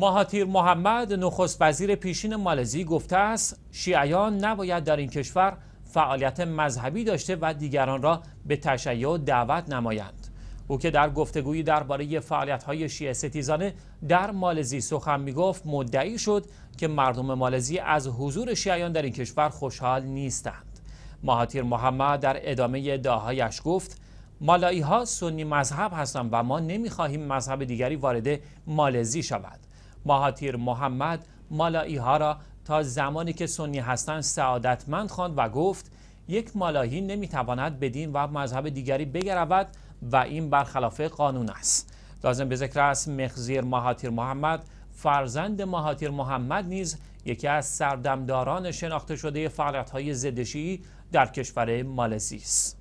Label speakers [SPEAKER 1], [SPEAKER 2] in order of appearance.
[SPEAKER 1] ماهاتیر محمد نخست وزیر پیشین مالزی گفته است شیعیان نباید در این کشور فعالیت مذهبی داشته و دیگران را به تشیع دعوت نمایند او که در گفتگویی درباره فعالیت‌های شیعه ستیزانه در مالزی سخن میگفت مدعی شد که مردم مالزی از حضور شیعیان در این کشور خوشحال نیستند ماهاتیر محمد در ادامه ادعاهایش گفت مالایی ها سنی مذهب هستند و ما نمیخواهیم مذهب دیگری وارد مالزی شود ماهاتیر محمد مالایی ها را تا زمانی که سنی هستند سعادتمند خواند و گفت یک مالایی نمیتواند به دین و مذهب دیگری بگرود و این برخلاف قانون است لازم به ذکر است مخزیر ماهاتیر محمد فرزند ماهاتیر محمد نیز یکی از سردمداران شناخته شده فعالیت‌های زدشی در کشور مالزی است